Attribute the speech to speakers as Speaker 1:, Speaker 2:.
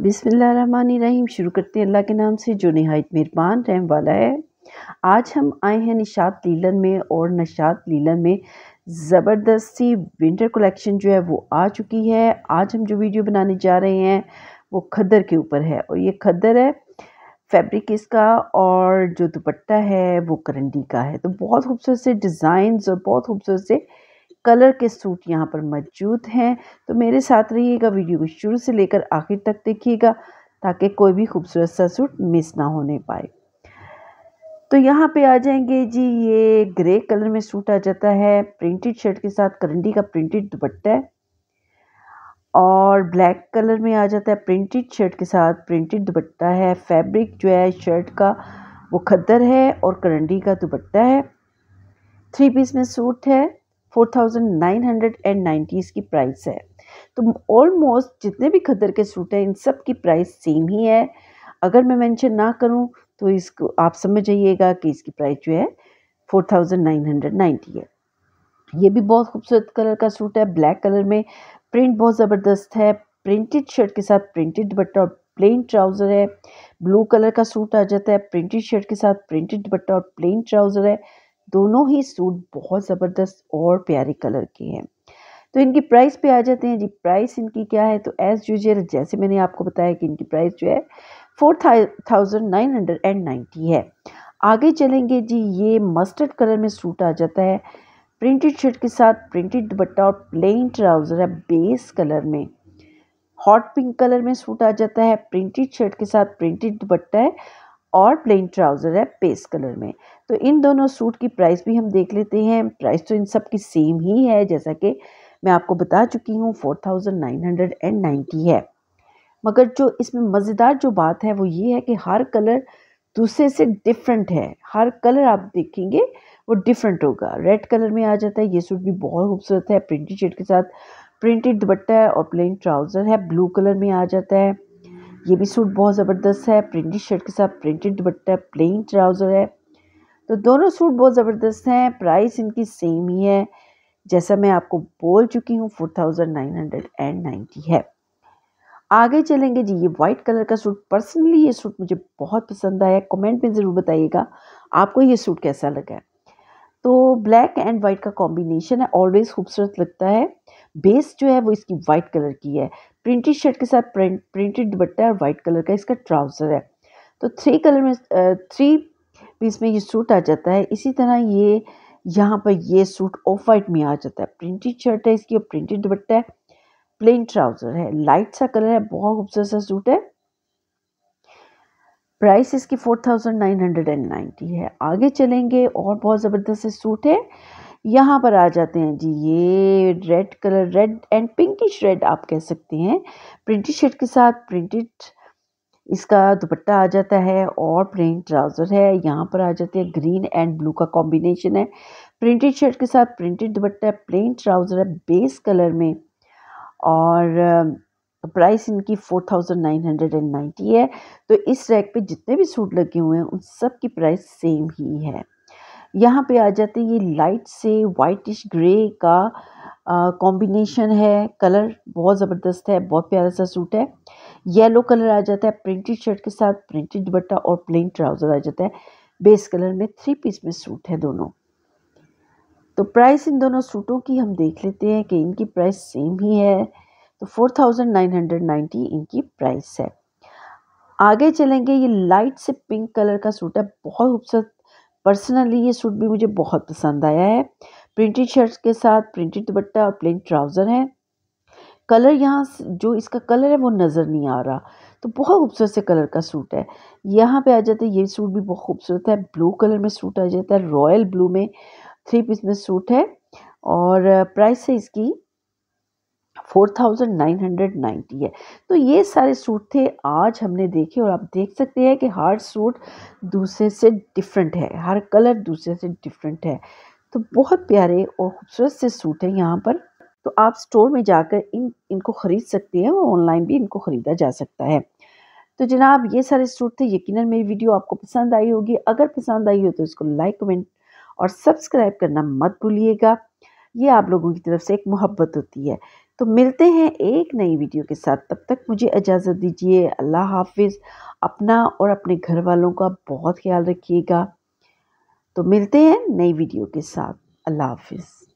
Speaker 1: बिसमीम शुरू करते हैं अल्लाह के नाम से जो नहायत मेहरबान रहम वाला है आज हम आए हैं निशात लीलन में और नशात लीलन में ज़बरदस्ती विंटर कलेक्शन जो है वो आ चुकी है आज हम जो वीडियो बनाने जा रहे हैं वो खद्दर के ऊपर है और ये खद्दर है फैब्रिक इसका और जो दुपट्टा है वो करंडी का है तो बहुत खूबसूरत से डिज़ाइन और बहुत खूबसूरत से कलर के सूट यहाँ पर मौजूद हैं तो मेरे साथ रहिएगा वीडियो को शुरू से लेकर आखिर तक देखिएगा ताकि कोई भी खूबसूरत सा सूट मिस ना होने पाए तो यहाँ पे आ जाएंगे जी ये ग्रे कलर में सूट आ जाता है प्रिंटेड शर्ट के साथ करंडी का प्रिंटेड दुपट्टा है और ब्लैक कलर में आ जाता है प्रिंटेड शर्ट के साथ प्रिंटेड दुपट्टा है फैब्रिक जो है शर्ट का वो खद्दर है और करंडी का दुपट्टा है थ्री पीस में सूट है four thousand nine hundred and ninety इसकी प्राइस है तो ऑलमोस्ट जितने भी खदर के सूट हैं इन सब की प्राइस सेम ही है अगर मैं मेंशन ना करूं तो इसको आप समझ जाइएगा कि इसकी प्राइस जो है four thousand nine hundred ninety है ये भी बहुत खूबसूरत कलर का सूट है ब्लैक कलर में प्रिंट बहुत ज़बरदस्त है प्रिंटेड शर्ट के साथ प्रिंटेड दुपट्टा और प्लेन ट्राउज़र है ब्लू कलर का सूट आ जाता है प्रिंटेड शर्ट के साथ प्रिंटेड दुपट्टा और प्लेन ट्राउज़र है दोनों ही सूट बहुत ज़बरदस्त और प्यारे कलर के हैं तो इनकी प्राइस पे आ जाते हैं जी प्राइस इनकी क्या है तो एज़ यूजल जैसे मैंने आपको बताया कि इनकी प्राइस जो है four thousand nine hundred and ninety है आगे चलेंगे जी ये मस्टर्ड कलर में सूट आ जाता है प्रिंटेड शर्ट के साथ प्रिंटेड दुपट्टा और प्लेन ट्राउज़र है बेस कलर में हॉट पिंक कलर में सूट आ जाता है प्रिंटेड शर्ट के साथ प्रिंटेड दुपट्टा है और प्लेन ट्राउज़र है पेस कलर में तो इन दोनों सूट की प्राइस भी हम देख लेते हैं प्राइस तो इन सब की सेम ही है जैसा कि मैं आपको बता चुकी हूँ four thousand nine hundred and ninety है मगर जो इसमें मज़ेदार जो बात है वो ये है कि हर कलर दूसरे से डिफरेंट है हर कलर आप देखेंगे वो डिफरेंट होगा रेड कलर में आ जाता है ये सूट भी बहुत खूबसूरत है प्रिंटेड शेड के साथ प्रिंटेड दुपट्टा है और प्लेन ट्राउज़र है ब्लू कलर में आ जाता है ये भी सूट बहुत ज़बरदस्त है प्रिंटेड शर्ट के साथ प्रिंटेड दुपट्टा प्लेन ट्राउज़र है तो दोनों सूट बहुत ज़बरदस्त हैं प्राइस इनकी सेम ही है जैसा मैं आपको बोल चुकी हूँ four thousand nine hundred and ninety है आगे चलेंगे जी ये वाइट कलर का सूट पर्सनली ये सूट मुझे बहुत पसंद आया कमेंट में ज़रूर बताइएगा आपको ये सूट कैसा लगा तो ब्लैक एंड वाइट का कॉम्बिनेशन है ऑलवेज़ खूबसूरत लगता है बेस जो है वो इसकी वाइट कलर की है प्रिंटेड शर्ट के साथ प्रिंट प्रिंटेड दुपट्टा और वाइट कलर का इसका ट्राउज़र है तो थ्री कलर में थ्री पीस में ये सूट आ जाता है इसी तरह ये यहाँ पर ये सूट ऑफ वाइट में आ जाता है प्रिंटेड शर्ट है इसकी और प्रिंटेड दुपट्टा है प्लेन ट्राउज़र है लाइट सा कलर है बहुत खूबसूरत सा सूट है प्राइस इसकी four thousand nine hundred and ninety है आगे चलेंगे और बहुत ज़बरदस्त सूट है यहाँ पर आ जाते हैं जी ये red colour red and pinkish red आप कह सकते हैं प्रिंटेड शर्ट के साथ प्रिंटेड इसका दुपट्टा आ जाता है और प्लेन ट्राउज़र है यहाँ पर आ जाते हैं ग्रीन एंड ब्लू का कॉम्बिनेशन है प्रिंटेड शर्ट के साथ प्रिंटेड दुपट्टा है प्लेन ट्राउज़र है बेस कलर में और प्राइस इनकी four thousand nine hundred and ninety है तो इस रैक पे जितने भी सूट लगे हुए हैं उन सब की प्राइस सेम ही है यहाँ पे आ जाते ये लाइट से वाइटिश ग्रे का कॉम्बिनेशन है कलर बहुत ज़बरदस्त है बहुत प्यारा सा सूट है येलो कलर आ जाता है प्रिंटेड शर्ट के साथ प्रिंटेड बट्टा और प्लेन ट्राउज़र आ जाता है बेस कलर में थ्री पीस में सूट है दोनों तो प्राइस इन दोनों सूटों की हम देख लेते हैं कि इनकी प्राइस सेम ही है तो four thousand nine hundred ninety इनकी प्राइस है आगे चलेंगे ये लाइट से पिंक कलर का सूट है बहुत खूबसूरत पर्सनली ये सूट भी मुझे बहुत पसंद आया है प्रिंटेड शर्ट्स के साथ प्रिंटेड दुपट्टा और प्लेन ट्राउज़र है कलर यहाँ जो इसका कलर है वो नज़र नहीं आ रहा तो बहुत खूबसूरत से कलर का सूट है यहाँ पे आ जाता है ये सूट भी बहुत खूबसूरत है ब्लू कलर में सूट आ जाता है रॉयल ब्लू में थ्री पीस में सूट है और प्राइस है इसकी 4990 है तो ये सारे सूट थे आज हमने देखे और आप देख सकते हैं कि हर सूट दूसरे से डिफरेंट है हर कलर दूसरे से डिफरेंट है तो बहुत प्यारे और खूबसूरत से सूट है यहाँ पर तो आप स्टोर में जाकर इन इनको ख़रीद सकते हैं और ऑनलाइन भी इनको ख़रीदा जा सकता है तो जनाब ये सारे सूट थे यकीनन मेरी वीडियो आपको पसंद आई होगी अगर पसंद आई हो तो इसको लाइक कमेंट और सब्सक्राइब करना मत भूलिएगा ये आप लोगों की तरफ से एक मोहब्बत होती है तो मिलते हैं एक नई वीडियो के साथ तब तक मुझे इजाज़त दीजिए अल्लाह हाफिज़ अपना और अपने घर वालों का बहुत ख्याल रखिएगा तो मिलते हैं नई वीडियो के साथ अल्लाह हाफिज़